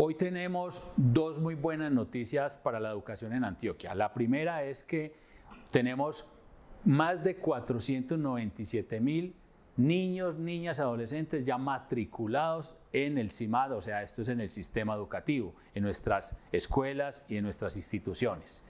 Hoy tenemos dos muy buenas noticias para la educación en Antioquia. La primera es que tenemos más de 497 mil niños, niñas, adolescentes ya matriculados en el CIMAD, o sea, esto es en el sistema educativo, en nuestras escuelas y en nuestras instituciones.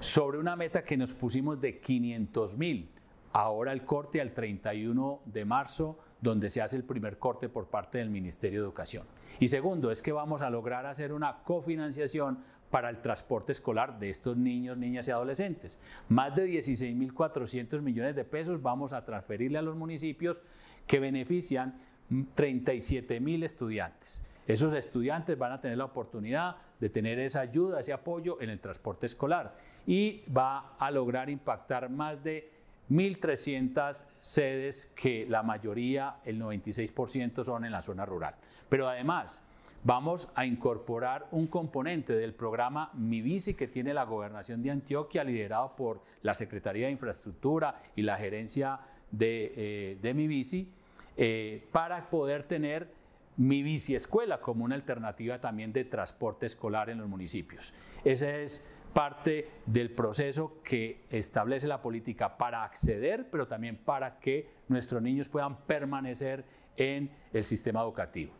Sobre una meta que nos pusimos de 500 mil, ahora el corte al 31 de marzo donde se hace el primer corte por parte del Ministerio de Educación. Y segundo, es que vamos a lograr hacer una cofinanciación para el transporte escolar de estos niños, niñas y adolescentes. Más de 16.400 millones de pesos vamos a transferirle a los municipios que benefician 37.000 estudiantes. Esos estudiantes van a tener la oportunidad de tener esa ayuda, ese apoyo en el transporte escolar y va a lograr impactar más de 1.300 sedes que la mayoría, el 96%, son en la zona rural. Pero además, vamos a incorporar un componente del programa Mi Bici que tiene la Gobernación de Antioquia, liderado por la Secretaría de Infraestructura y la gerencia de, eh, Mi Bici, eh, para poder tener Mi Bici Escuela como una alternativa también de transporte escolar en los municipios. Ese es parte del proceso que establece la política para acceder, pero también para que nuestros niños puedan permanecer en el sistema educativo.